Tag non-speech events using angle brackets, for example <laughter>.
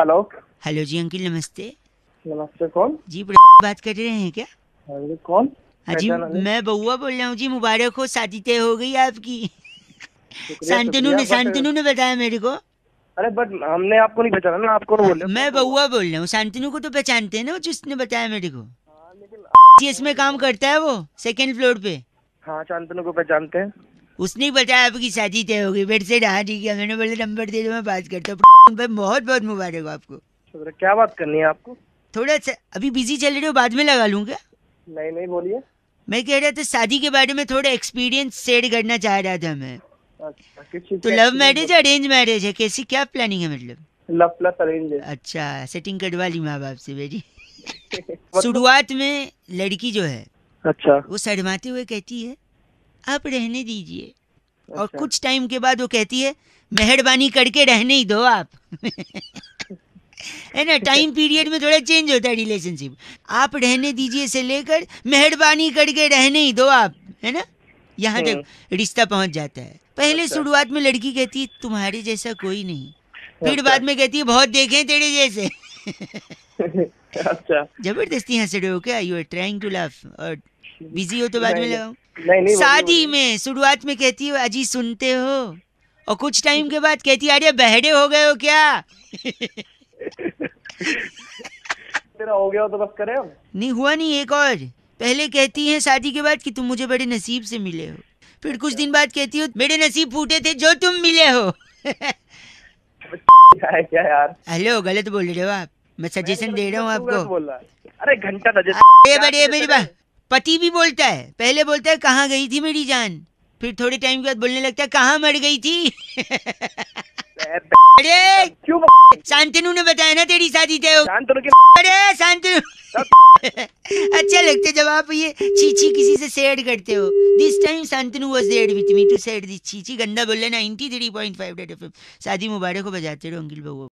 Hello hello जी uncle नमस्ते नमस्ते कौन जी <laughs> बात कर रहे हैं क्या हाँ कौन हाँ जी मैं बउआ बोल रहा हूँ जी मुबारक हो शादी तय हो गई आपकी शांतनु ने शांतनु ने बताया मेरे को अरे बट हमने आपको नहीं पहचाना ना आपको बोल मैं बउआ बोल रहा हूँ शांतनु को तो पहचानते हैं ना जिसने बताया मेरे को हाँ, जी इसमें काम करता है वो सेकेंड फ्लोर पे हाँ शांतनु को पहचानते हैं उसने बताया आपकी शादी तय होगी फिर से हाँ ठीक है मैंने बोले नंबर दे दो मैं बात करता हूँ बहुत बहुत मुबारक हो आपको अच्छा, तो क्या बात करनी है आपको थोड़ा सा अभी बिजी चल रहे हो बाद में लगा लूँ क्या नहीं नहीं बोलिए मैं कह रहा था शादी के बारे में थोड़ा एक्सपीरियंस शेयर करना चाह रहा था मैं अच्छा, तो लव मैरिज अरेंज मैरिज है कैसी क्या प्लानिंग है मतलब लव प्लस अरेंज अच्छा सेटिंग करवा ली माँ बाप से बेटी <laughs> मतलब शुरुआत में लड़की जो है अच्छा वो शर्माते हुए कहती है आप रहने दीजिए अच्छा। और कुछ टाइम के बाद वो कहती है मेहरबानी करके रहने ही दो आप है ना टाइम पीरियड में थोड़ा चेंज होता है रिलेशनशिप आप रहने दीजिए से लेकर मेहरबानी करके रहने ही दो आप है ना यहाँ तक हम्म। रिश्ता पहुँच जाता है पहले अच्छा। शुरुआत में लड़की कहती है तुम्हारे जैसा कोई नहीं फिर अच्छा। बाद में कहती है बहुत देखे तेरे जैसे <laughs> अच्छा जबरदस्ती हंस रहे हो क्या you are trying to laugh और बिजी हो तो बाद में लगाऊ नहीं नहीं शादी में शुरुआत में कहती हो अजी सुनते हो और कुछ टाइम के बाद कहती अरे बहरे हो गए हो क्या तेरा हो गया तो बस करे नहीं हुआ नहीं एक और पहले कहती है शादी के बाद कि तुम मुझे बड़े नसीब से मिले हो फिर कुछ अच्छा। दिन बाद कहती हो मेरे नसीब फूटे थे जो तुम मिले हो <laughs> क्या यार हेलो गलत बोल रहे हो आप मैं सजेशन तो दे रहा हूँ आपको अरे घंटा पति भी बोलता है पहले बोलता है कहाँ गई थी मेरी जान फिर थोड़े टाइम के बाद बोलने लगता है कहाँ मर गई थी <laughs> अरे क्यों शांतनु ने बताया ना तेरी शादी थे अरे शांतनु <laughs> अच्छा लगता है जब आप ये चीची किसी से शेयर करते हो this time Shantanu was there with me to share this चीची गंदा बोलना 93.5 शादी मुबारक हो बजाते रहो अंकिल बाबू